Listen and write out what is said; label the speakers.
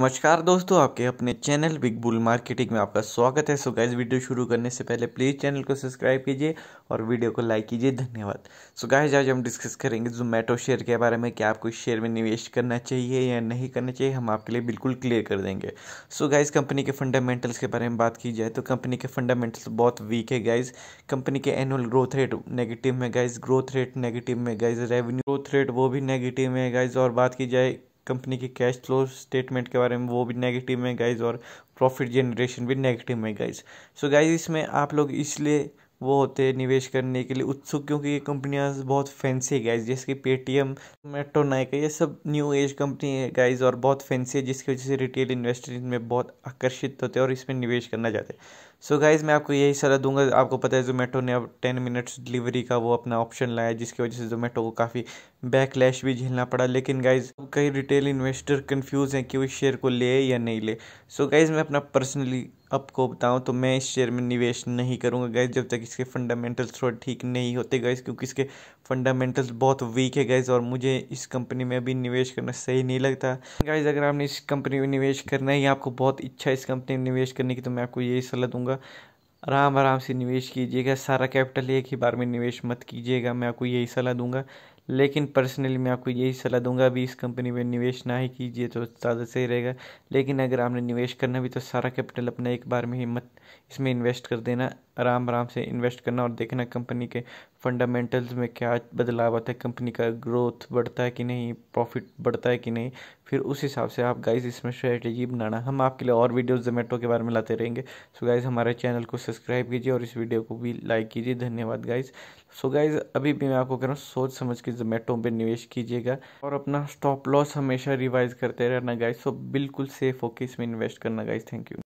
Speaker 1: नमस्कार दोस्तों आपके अपने चैनल बिग बुल मार्केटिंग में आपका स्वागत है सो गाइज़ वीडियो शुरू करने से पहले प्लीज़ चैनल को सब्सक्राइब कीजिए और वीडियो को लाइक कीजिए धन्यवाद सो गाइज आज हम डिस्कस करेंगे जोमेटो शेयर के बारे में क्या आपको इस शेयर में निवेश करना चाहिए या नहीं करना चाहिए हम आपके लिए बिल्कुल क्लियर कर देंगे सो गाइज़ कंपनी के फंडामेंटल्स के बारे में बात की जाए तो कंपनी के फंडामेंटल्स बहुत वीक है गाइज़ कंपनी के एनुअल ग्रोथ रेट नेगेटिव में गाइज ग्रोथ रेट नेगेटिव में गाइज रेवेन्यू ग्रोथ रेट वो भी नेगेटिव में गाइज और बात की जाए कंपनी के कैश फ्लो स्टेटमेंट के बारे में वो भी नेगेटिव में गाइज और प्रॉफिट जनरेशन भी नेगेटिव में गाइज सो गाइज इसमें आप लोग इसलिए वो होते हैं निवेश करने के लिए उत्सुक क्योंकि ये कंपनियाँ बहुत फैंसी है गाइज जैसे कि पेटीएम मेट्रो नायका ये सब न्यू एज कंपनी है गाइज और बहुत फैंसी है जिसकी वजह से रिटेल इन्वेस्टर इनमें बहुत आकर्षित होते हैं और इसमें निवेश करना चाहते हैं सो गाइज मैं आपको यही सलाह दूंगा आपको पता है जोमेटो ने अब टेन मिनट्स डिलीवरी का वो अपना ऑप्शन लाया जिसकी वजह से जोमेटो को काफ़ी बैकलैश भी झेलना पड़ा लेकिन गाइज कई रिटेल इन्वेस्टर कन्फ्यूज़ हैं कि वो शेयर को ले या नहीं ले सो so गाइज मैं अपना पर्सनली आपको बताऊं तो मैं इस शेयर में निवेश नहीं करूंगा गैस जब तक इसके फंडामेंटल्स थोड़ा ठीक नहीं होते गैस क्योंकि इसके फंडामेंटल्स बहुत वीक है गैस और मुझे इस कंपनी में अभी निवेश करना सही नहीं लगता गैस अगर आपने इस कंपनी में निवेश करना है या आपको बहुत इच्छा है इस कंपनी में निवेश करने की तो मैं आपको यही सलाह दूंगा आराम आराम से निवेश कीजिएगा सारा कैपिटल एक ही बार में निवेश मत कीजिएगा मैं आपको यही सलाह दूंगा लेकिन पर्सनली मैं आपको यही सलाह दूंगा अभी इस कंपनी में निवेश ना ही कीजिए तो ज़्यादा सही रहेगा लेकिन अगर आपने निवेश करना भी तो सारा कैपिटल अपना एक बार में हिम्मत इसमें इन्वेस्ट कर देना आराम आराम से इन्वेस्ट करना और देखना कंपनी के फंडामेंटल्स में क्या बदलाव आता है कंपनी का ग्रोथ बढ़ता है कि नहीं प्रॉफिट बढ़ता है कि नहीं फिर उस हिसाब से आप गाइज इसमें स्ट्रेटेजी बनाना हम आपके लिए और वीडियोस जोमेटो के बारे में लाते रहेंगे सो गाइज़ हमारे चैनल को सब्सक्राइब कीजिए और इस वीडियो को भी लाइक कीजिए धन्यवाद गाइज सो गाइज अभी भी मैं आपको कह रहा हूँ सोच समझ के जोमेटो पर निवेश कीजिएगा और अपना स्टॉप लॉस हमेशा रिवाइज करते रहना गाइज सो बिल्कुल सेफ होके इसमें इन्वेस्ट करना गाइज थैंक यू